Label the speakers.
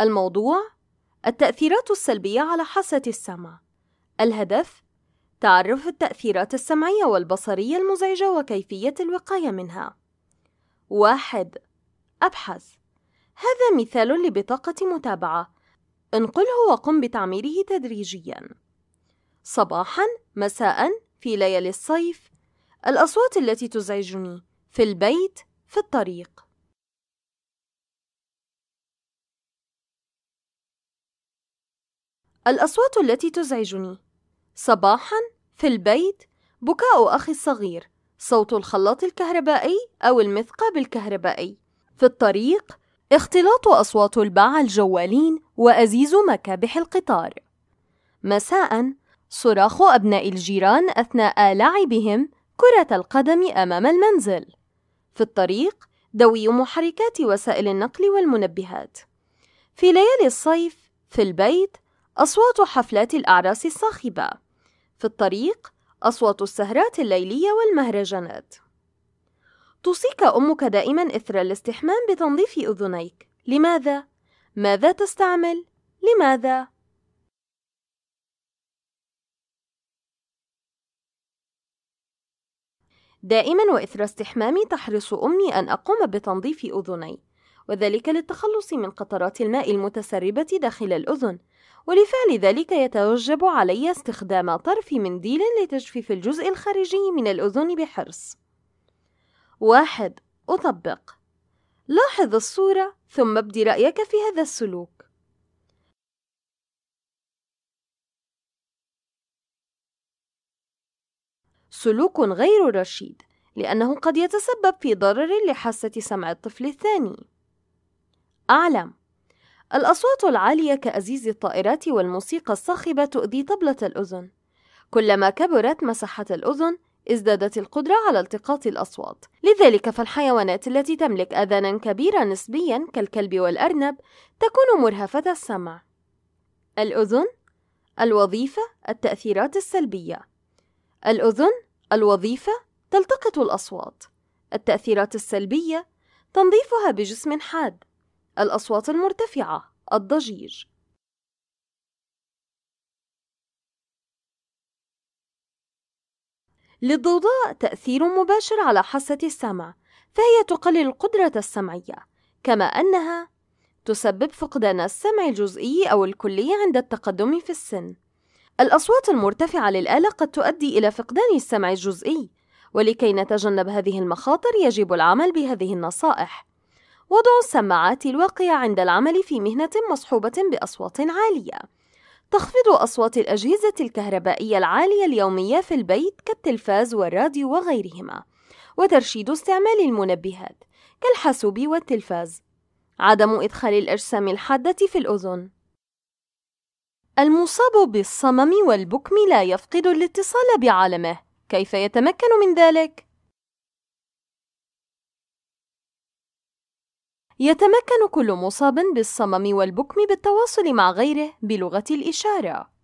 Speaker 1: الموضوع التأثيرات السلبية على حاسة السمع الهدف تعرف التأثيرات السمعية والبصرية المزعجة وكيفية الوقاية منها واحد أبحث هذا مثال لبطاقة متابعة انقله وقم بتعميره تدريجياً صباحاً مساءً في ليالي الصيف الأصوات التي تزعجني في البيت في الطريق الأصوات التي تزعجني صباحا في البيت بكاء أخي الصغير صوت الخلاط الكهربائي أو المثقب الكهربائي في الطريق اختلاط أصوات الباعة الجوالين وأزيز مكابح القطار مساء صراخ أبناء الجيران أثناء لعبهم كرة القدم أمام المنزل في الطريق دوي محركات وسائل النقل والمنبهات في ليالي الصيف في البيت أصوات حفلات الأعراس الصاخبة في الطريق أصوات السهرات الليلية والمهرجانات توصيك أمك دائما إثر الاستحمام بتنظيف أذنيك لماذا؟ ماذا تستعمل؟ لماذا؟ دائما وإثر استحمامي تحرص أمي أن أقوم بتنظيف أذني وذلك للتخلص من قطرات الماء المتسربة داخل الأذن ولفعل ذلك يتوجب علي استخدام طرف منديل لتجفيف الجزء الخارجي من الأذن بحرص واحد أطبق لاحظ الصورة ثم ابد رأيك في هذا السلوك سلوك غير رشيد لأنه قد يتسبب في ضرر لحاسة سمع الطفل الثاني أعلم الأصوات العالية كأزيز الطائرات والموسيقى الصاخبة تؤذي طبلة الأذن كلما كبرت مساحة الأذن ازدادت القدرة على التقاط الأصوات لذلك فالحيوانات التي تملك آذانا كبيرة نسبيا كالكلب والأرنب تكون مرهفة السمع الأذن الوظيفة التأثيرات السلبية الأذن الوظيفة تلتقط الأصوات التأثيرات السلبية تنظيفها بجسم حاد الأصوات المرتفعة الضجيج للضوضاء تأثير مباشر على حاسة السمع فهي تقلل القدرة السمعية كما أنها تسبب فقدان السمع الجزئي أو الكلي عند التقدم في السن الأصوات المرتفعة للآلة قد تؤدي إلى فقدان السمع الجزئي ولكي نتجنب هذه المخاطر يجب العمل بهذه النصائح وضع السماعات الواقية عند العمل في مهنة مصحوبة بأصوات عالية تخفض أصوات الأجهزة الكهربائية العالية اليومية في البيت كالتلفاز والراديو وغيرهما وترشيد استعمال المنبهات كالحاسوب والتلفاز عدم إدخال الأجسام الحادة في الأذن المصاب بالصمم والبكم لا يفقد الاتصال بعالمه كيف يتمكن من ذلك؟ يتمكن كل مصاب بالصمم والبكم بالتواصل مع غيره بلغة الإشارة